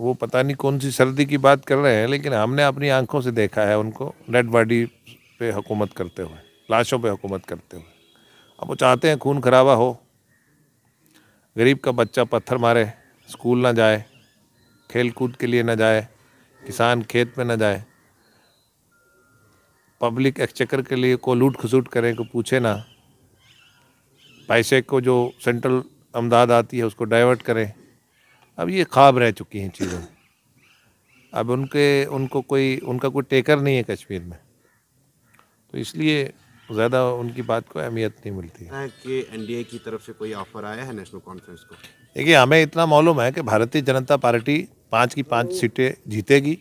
वो पता नहीं कौन सी सर्दी की बात कर रहे हैं लेकिन हमने अपनी आंखों से देखा है उनको डेड बॉडी पे हुकूमत करते हुए लाशों पे हुकूमत करते हुए अब वो चाहते हैं खून खराबा हो गरीब का बच्चा पत्थर मारे स्कूल ना जाए खेल कूद के लिए ना जाए किसान खेत में ना जाए पब्लिक एक्सचेकर के लिए को लूट खसूट करें को पूछे ना पैसे को जो सेंट्रल अमदाद आती है उसको डाइवर्ट करें अब ये ख्वाब रह चुकी हैं चीज़ें अब उनके उनको कोई उनका कोई टेकर नहीं है कश्मीर में तो इसलिए ज़्यादा उनकी बात को अहमियत नहीं मिलती है कि एनडीए की तरफ से कोई ऑफर आया है नेशनल कॉन्फ्रेंस को देखिए हमें इतना मालूम है कि भारतीय जनता पार्टी पाँच की पाँच सीटें जीतेगी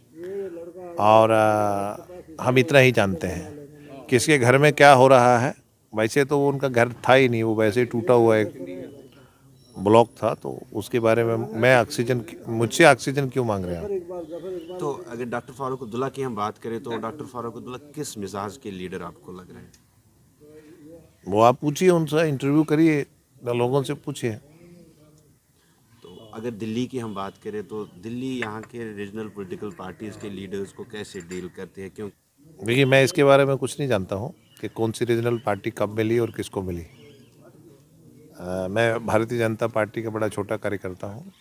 और आ, हम इतना ही जानते हैं किसके घर में क्या हो रहा है वैसे तो वो उनका घर था ही नहीं वो वैसे ही टूटा हुआ है ब्लॉक था तो उसके बारे में मैं ऑक्सीजन मुझसे ऑक्सीजन क्यों मांग रहे हैं तो अगर डॉक्टर फारूक अब्दुल्ला की हम बात करें तो डॉक्टर फारूक अब्दुल्ला किस मिजाज के लीडर आपको लग रहे हैं वो आप पूछिए उनसे इंटरव्यू करिए लोगों से पूछिए तो अगर दिल्ली की हम बात करें तो दिल्ली यहाँ के रीजनल पोलिटिकल पार्टीज़ के लीडर्स को कैसे डील करते हैं क्यों देखिए मैं इसके बारे में कुछ नहीं जानता हूँ कि कौन सी रीजनल पार्टी कब मिली और किसको मिली आ, मैं भारतीय जनता पार्टी का बड़ा छोटा कार्यकर्ता हूँ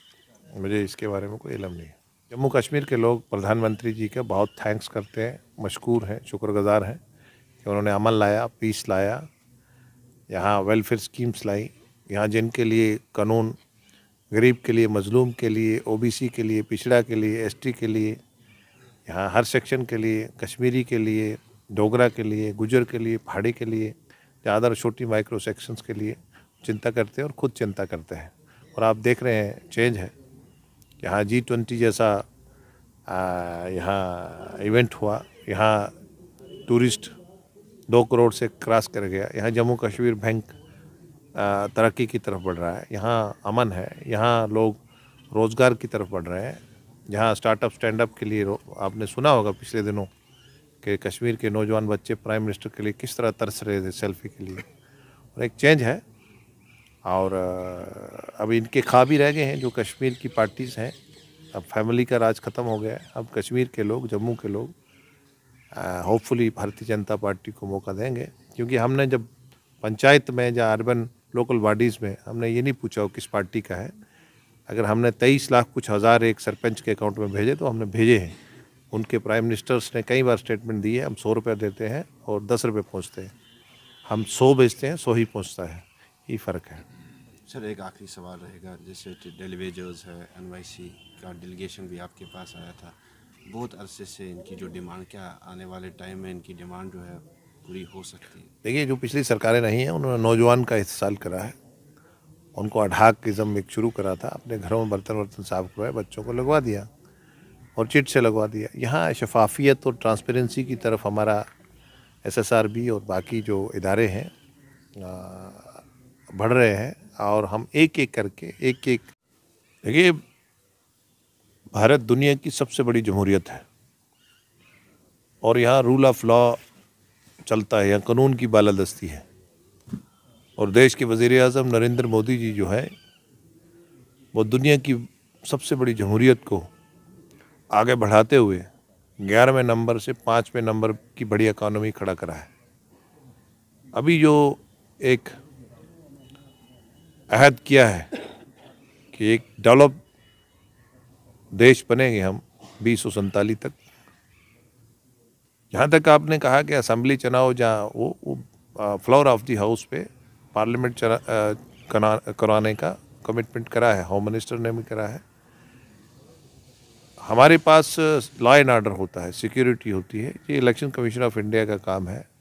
मुझे इसके बारे में कोई इलम नहीं है जम्मू कश्मीर के लोग प्रधानमंत्री जी का बहुत थैंक्स करते हैं मशहूर हैं शुक्रगुजार हैं कि उन्होंने अमल लाया पीस लाया यहाँ वेलफेयर स्कीम्स लाई यहाँ जिनके लिए कानून गरीब के लिए मज़लूम के लिए ओबीसी के लिए पिछड़ा के लिए एसटी के लिए यहाँ हर सेक्शन के लिए कश्मीरी के लिए डोगरा के लिए गुजर के लिए पहाड़ी के लिए ज़्यादा छोटी माइक्रो सेक्शंस के लिए चिंता करते हैं और खुद चिंता करते हैं और आप देख रहे हैं चेंज है यहाँ जी ट्वेंटी जैसा यहाँ इवेंट हुआ यहाँ टूरिस्ट दो करोड़ से क्रॉस कर गया यहाँ जम्मू कश्मीर बैंक तरक्की की तरफ बढ़ रहा है यहाँ अमन है यहाँ लोग रोज़गार की तरफ बढ़ रहे हैं जहाँ स्टार्टअप स्टैंड के लिए आपने सुना होगा पिछले दिनों कि कश्मीर के नौजवान बच्चे प्राइम मिनिस्टर के लिए किस तरह तरस रहे थे सेल्फी के लिए और एक चेंज है और अब इनके खा भी रह गए हैं जो कश्मीर की पार्टीज़ हैं अब फैमिली का राज ख़त्म हो गया है अब कश्मीर के लोग जम्मू के लोग होपफुली भारतीय जनता पार्टी को मौका देंगे क्योंकि हमने जब पंचायत में या अर्बन लोकल बॉडीज़ में हमने ये नहीं पूछा वो किस पार्टी का है अगर हमने तेईस लाख कुछ हज़ार एक सरपंच के अकाउंट में भेजे तो हमने भेजे हैं उनके प्राइम मिनिस्टर्स ने कई बार स्टेटमेंट दी है हम सौ रुपये देते हैं और दस रुपये पहुँचते हैं हम सौ भेजते हैं सौ ही पहुँचता है ये फ़र्क है सर एक आखिरी सवाल रहेगा जैसे डेलीवेजर्स है एन का डेलीगेशन भी आपके पास आया था बहुत अरसे से इनकी जो डिमांड क्या आने वाले टाइम में इनकी डिमांड जो है पूरी हो सकती है देखिए जो पिछली सरकारें रही हैं उन्होंने नौजवान का इस्तेसाल करा है उनको अढ़ाक किस्म एक शुरू करा था अपने घरों में बर्तन वर्तन साफ करवाए बच्चों को लगवा दिया और चिट से लगवा दिया यहाँ शफाफियत और ट्रांसपेरेंसी की तरफ हमारा एस और बाकी जो इदारे हैं बढ़ रहे हैं और हम एक एक करके एक एक देखिए भारत दुनिया की सबसे बड़ी जमहूरियत है और यहाँ रूल ऑफ लॉ चलता है यहाँ कानून की बालादस्ती है और देश के वज़ी अजम नरेंद्र मोदी जी जो है वो दुनिया की सबसे बड़ी जमहूरीत को आगे बढ़ाते हुए ग्यारहवें नंबर से पाँचवें नंबर की बड़ी इकानमी खड़ा करा है अभी जो एक अहद किया है कि एक डेवलप देश बनेंगे हम बीस तक जहाँ तक आपने कहा कि असम्बली चुनाव जहाँ वो, वो फ्लोर ऑफ दी हाउस पे पार्लियामेंट करवाने का कमिटमेंट करा है होम मिनिस्टर ने भी करा है हमारे पास लॉ एंड ऑर्डर होता है सिक्योरिटी होती है ये इलेक्शन कमीशन ऑफ इंडिया का काम है